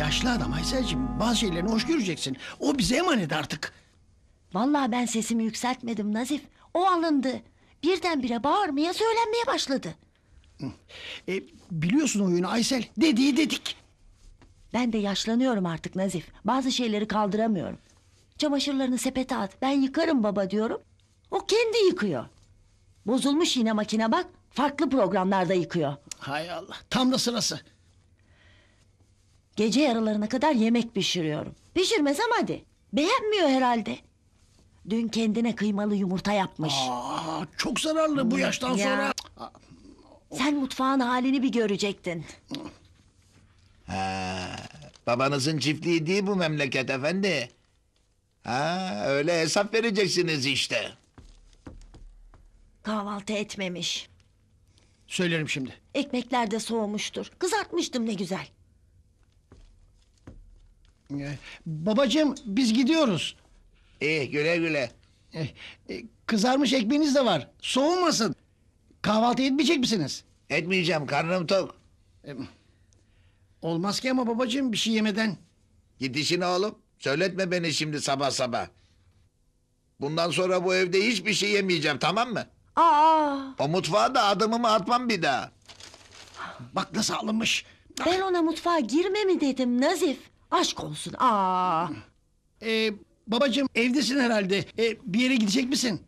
Yaşlı adam Aysel'cim bazı şeylerini hoş göreceksin. O bize emanet artık. Vallahi ben sesimi yükseltmedim Nazif. O alındı. Birdenbire bağırmaya söylenmeye başladı. E, biliyorsun oyunu Aysel. Dediği dedik. Ben de yaşlanıyorum artık Nazif. Bazı şeyleri kaldıramıyorum. Çamaşırlarını sepete at. Ben yıkarım baba diyorum. O kendi yıkıyor. Bozulmuş yine makine bak. Farklı programlarda yıkıyor. Hay Allah. Tam da sırası. Gece yaralarına kadar yemek pişiriyorum. Pişirmesem hadi. Beğenmiyor herhalde. Dün kendine kıymalı yumurta yapmış. Aa, çok zararlı bu hmm, yaştan Ya. sonra. Sen mutfağın halini bir görecektin. Ha, babanızın çiftliği değil bu memleket efendi. Ha, öyle hesap vereceksiniz işte. Kahvaltı etmemiş. Söylerim şimdi. Ekmekler de soğumuştur. Kızartmıştım ne güzel. Babacığım biz gidiyoruz. İyi güle güle. Eh, e, kızarmış ekmeğiniz de var. Soğumasın. Kahvaltı etmeyecek misiniz? Etmeyeceğim karnım tok. Olmaz ki ama babacığım bir şey yemeden. Gidişin işine oğlum. Söyletme beni şimdi sabah sabah. Bundan sonra bu evde hiçbir şey yemeyeceğim tamam mı? Aa, O mutfağa da adımımı atmam bir daha. Bak nasıl alınmış. ben ona mutfağa girme mi dedim Nazif? Aşk olsun aa. Ee, babacığım evdesin herhalde. Ee, bir yere gidecek misin?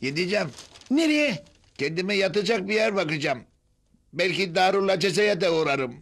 Gideceğim. Nereye? Kendime yatacak bir yer bakacağım. Belki Darul Aceze'ye de uğrarım.